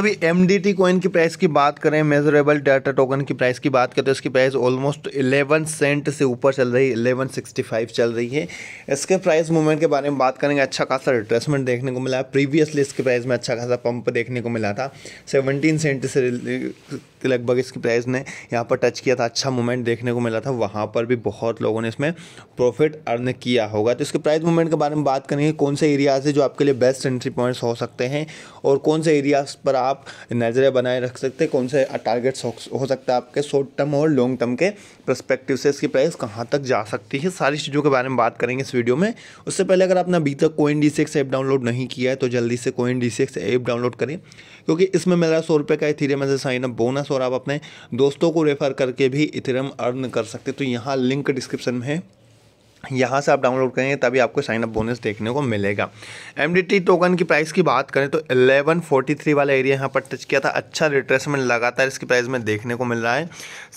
अभी M D T coin की price की बात करें मेजरेबल डाटा टोकन की प्राइस की बात करें तो इसकी प्राइस ऑलमोस्ट 11 सेंट से ऊपर चल रही है 1165 चल रही है इसके प्राइस मूवमेंट के बारे में बात करेंगे अच्छा खासा रिट्रेसमेंट देखने को मिला प्रीवियसली इसके प्राइस में अच्छा खासा पंप देखने को मिला था सेवनटीन सेंट से के लगभग इसकी प्राइस ने यहाँ पर टच किया था अच्छा मूवमेंट देखने को मिला था वहाँ पर भी बहुत लोगों ने इसमें प्रॉफिट अर्न किया होगा तो इसके प्राइस मूवमेंट के बारे में बात करेंगे कौन से एरियाज है जो आपके लिए बेस्ट एंट्री पॉइंट्स हो सकते हैं और कौन से एरियाज पर आप नज़रें बनाए रख सकते हैं कौन से टारगेट्स हो सकता है आपके शॉर्ट टर्म और लॉन्ग टर्म के परस्पेक्टिव से इसकी प्राइस कहाँ तक जा सकती है सारी चीज़ों के बारे में बात करेंगे इस वीडियो में उससे पहले अगर आपने अभी तक कोइन डी ऐप डाउनलोड नहीं किया है तो जल्दी से कोइन डी ऐप डाउनलोड करें क्योंकि इसमें मिल रहा है सौ रुपये का थीरे में साइन अप बोनस और आप अपने दोस्तों को रेफ़र करके भी इथेरियम अर्न कर सकते तो यहाँ लिंक डिस्क्रिप्शन में है यहाँ से आप डाउनलोड करेंगे तभी आपको साइन अप बोनस देखने को मिलेगा एम टोकन की प्राइस की बात करें तो 1143 वाला एरिया यहाँ पर टच किया था अच्छा रिट्रेसमेंट लगातार इसकी प्राइस में देखने को मिल रहा है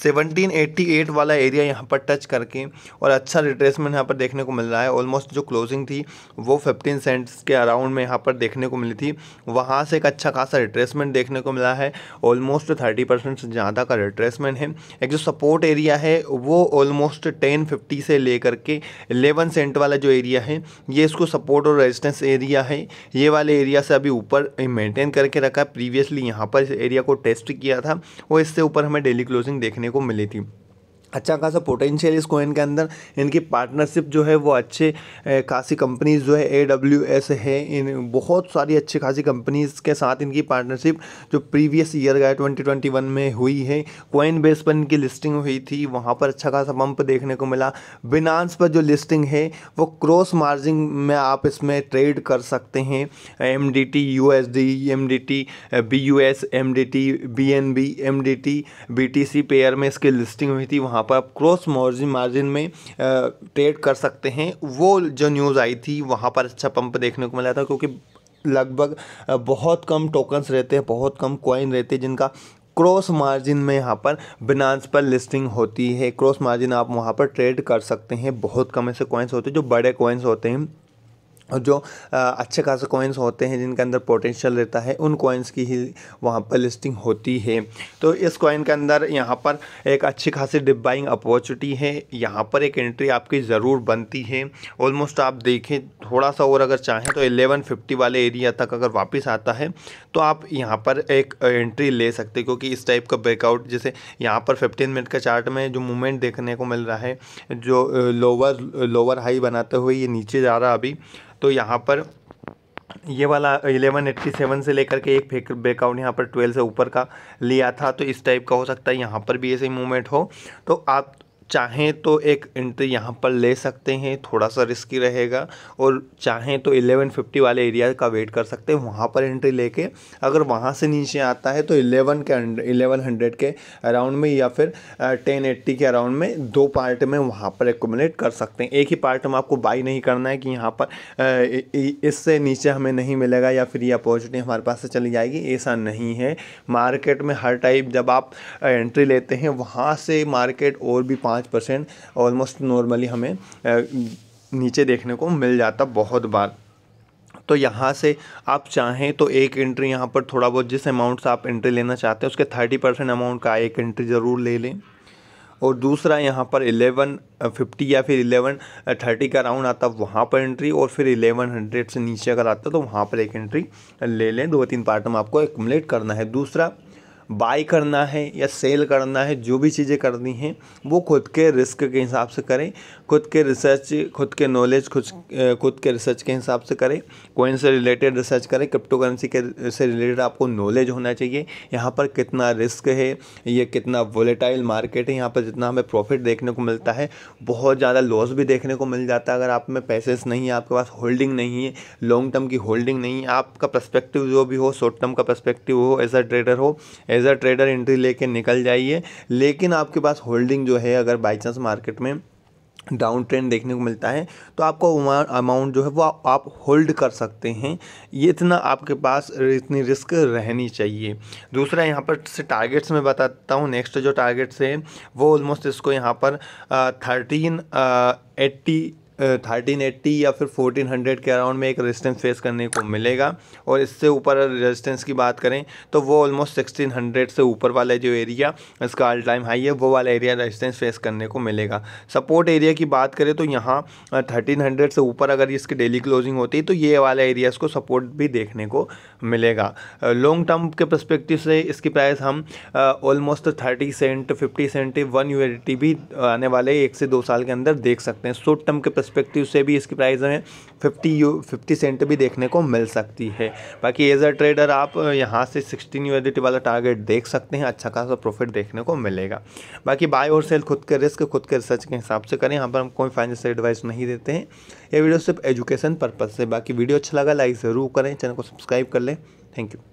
1788 वाला एरिया यहाँ पर टच करके और अच्छा रिट्रेसमेंट यहाँ पर देखने को मिल रहा है ऑलमोस्ट जो क्लोजिंग थी वो फिफ्टीन सेंट्स के अराउंड में यहाँ पर देखने को मिली थी वहाँ से एक अच्छा खासा रिट्रेसमेंट देखने को मिला है ऑलमोस्ट थर्टी परसेंट से ज़्यादा का रिट्रेसमेंट है एक जो सपोर्ट एरिया है वो ऑलमोस्ट टेन फिफ्टी से लेकर के एलेवन सेंट वाला जो एरिया है ये इसको सपोर्ट और रेजिस्टेंस एरिया है ये वाले एरिया से अभी ऊपर मेंटेन करके रखा है प्रीवियसली यहाँ पर इस एरिया को टेस्ट किया था और इससे ऊपर हमें डेली क्लोजिंग देखने को मिली थी अच्छा खासा पोटेंशियल इस कोइन के अंदर इनकी पार्टनरशिप जो है वो अच्छे खासी कंपनीज़ जो है ए डब्ल्यू एस है इन बहुत सारी अच्छी खासी कंपनीज़ के साथ इनकी पार्टनरशिप जो प्रीवियस ईयर गए ट्वेंटी ट्वेंटी वन में हुई है कोइन बेस पर इनकी लिस्टिंग हुई थी वहाँ पर अच्छा खासा पंप देखने को मिला बिनांस पर जो लिस्टिंग है वो क्रॉस मार्जिन में आप इसमें ट्रेड कर सकते हैं M D T U S D M D T B U S M D T B N B M D T B T C pair में इसकी लिस्टिंग हुई थी वहाँ वहाँ पर आप क्रॉस मॉर्जिन मार्जिन में ट्रेड कर सकते हैं वो जो न्यूज़ आई थी वहाँ पर अच्छा पंप देखने को मिला था क्योंकि लगभग बहुत कम टोकन्स रहते हैं बहुत कम कॉइन रहते हैं जिनका क्रॉस मार्जिन में यहाँ पर बिनांस पर लिस्टिंग होती है क्रॉस मार्जिन आप वहाँ पर ट्रेड कर सकते हैं बहुत कम ऐसे कॉइन्स होते हैं जो बड़े कॉइन्स होते हैं और जो अच्छे खासे कॉइन्स होते हैं जिनके अंदर पोटेंशियल रहता है उन कॉइन्स की ही वहाँ पर लिस्टिंग होती है तो इस कॉइन के अंदर यहाँ पर एक अच्छी खासी डिप बाइंग अपॉर्चुनिटी है यहाँ पर एक एंट्री आपकी ज़रूर बनती है ऑलमोस्ट आप देखें थोड़ा सा और अगर चाहें तो 1150 वाले एरिया तक अगर वापस आता है तो आप यहाँ पर एक एंट्री ले सकते हैं क्योंकि इस टाइप का ब्रेकआउट जैसे यहाँ पर फिफ्टीन मिनट का चार्ट में जो मूवमेंट देखने को मिल रहा है जो लोअर लोअर हाई बनाते हुए ये नीचे जा रहा अभी तो यहाँ पर ये वाला एट्टी सेवन से लेकर के एक फेक ब्रेकआउट यहाँ पर ट्वेल्व से ऊपर का लिया था तो इस टाइप का हो सकता है यहाँ पर भी ऐसे मूवमेंट हो तो आप चाहें तो एक एंट्री यहाँ पर ले सकते हैं थोड़ा सा रिस्की रहेगा और चाहें तो 1150 वाले एरिया का वेट कर सकते हैं वहाँ पर एंट्री लेके अगर वहाँ से नीचे आता है तो 11 के 1100 के अराउंड में या फिर 1080 के अराउंड में दो पार्ट में वहाँ पर एकोमोडेट कर सकते हैं एक ही पार्ट में आपको बाई नहीं करना है कि यहाँ पर इससे नीचे हमें नहीं मिलेगा या फिर ये अपॉर्चुनिटी हमारे पास से चली जाएगी ऐसा नहीं है मार्केट में हर टाइप जब आप एंट्री लेते हैं वहाँ से मार्केट और भी पाँच परसेंट ऑलमोस्ट नॉर्मली हमें नीचे देखने को मिल जाता बहुत बार तो यहाँ से आप चाहें तो एक एंट्री यहाँ पर थोड़ा बहुत जिस अमाउंट से आप एंट्री लेना चाहते हैं उसके थर्टी परसेंट अमाउंट का एक एंट्री ज़रूर ले लें और दूसरा यहाँ पर एलेवन फिफ्टी या फिर एलेवन थर्टी का राउंड आता वहाँ पर एंट्री और फिर एलेवन हंड्रेड से नीचे अगर आता तो वहाँ पर एक एंट्री ले लें दो तीन पार्ट में आपको एकमलेट करना है दूसरा बाई करना है या सेल करना है जो भी चीज़ें करनी हैं वो खुद के रिस्क के हिसाब से करें खुद के रिसर्च खुद के नॉलेज खुद खुद के रिसर्च के हिसाब से करें कोइन से रिलेटेड रिसर्च करें क्रिप्टो करेंसी के से रिलेटेड आपको नॉलेज होना चाहिए यहाँ पर कितना रिस्क है ये कितना वोलेटाइल मार्केट है यहाँ पर जितना हमें प्रॉफिट देखने को मिलता है बहुत ज़्यादा लॉस भी देखने को मिल जाता है अगर आप में पैसेस नहीं है आपके पास होल्डिंग नहीं है लॉन्ग टर्म की होल्डिंग नहीं है आपका परस्पेक्टिव जो भी हो शॉर्ट टर्म का परस्पेक्टिव हो एज अ ट्रेडर हो as as a trader entry लेके निकल जाइए लेकिन आपके पास होल्डिंग जो है अगर बाई चांस मार्केट में डाउन ट्रेंड देखने को मिलता है तो आपको अमाउंट जो है वो आप होल्ड कर सकते हैं ये इतना आपके पास इतनी रिस्क रहनी चाहिए दूसरा यहाँ पर से टारगेट्स में बताता हूँ नेक्स्ट जो टारगेट्स है वो ऑलमोस्ट इसको यहाँ पर थर्टीन एट्टी थर्टीन एट्टी या फिर फोर्टीन हंड्रेड के अराउंड में एक रेजिस्टेंस फेस करने को मिलेगा और इससे ऊपर रेजिस्टेंस की बात करें तो वो ऑलमोस्ट सिक्सटीन हंड्रेड से ऊपर वाला जो एरिया इसका ऑल टाइम हाई है वो वाला एरिया रेजिस्टेंस फेस करने को मिलेगा सपोर्ट एरिया की बात करें तो यहाँ थर्टीन हंड्रेड से ऊपर अगर इसकी डेली क्लोजिंग होती तो ये वाला एरिया इसको सपोर्ट भी देखने को मिलेगा लॉन्ग टर्म के परस्पेक्टिव से इसकी प्राइस हम almost thirty cent fifty cent one यू भी आने वाले एक से दो साल के अंदर देख सकते हैं शॉर्ट टर्म के परस्पेक्टिव से भी इसकी प्राइस हमें फिफ्टी यू फिफ्टी सेंट भी देखने को मिल सकती है बाकी एज अ ट्रेडर आप यहाँ से सिक्सटीन यूएडिटी वाला टारगेट देख सकते हैं अच्छा खासा प्रॉफिट देखने को मिलेगा बाकी बाय और सेल खुद के रिस्क खुद के रिसर्च के हिसाब से करें यहाँ पर हम कोई फाइनेंशियल एडवाइस नहीं देते हैं ये वीडियो सिर्फ एजुकेशन पर्पज़ से बाकी वीडियो अच्छा लगा लाइक ज़रूर करें चैनल को सब्सक्राइब कर लें थैंक यू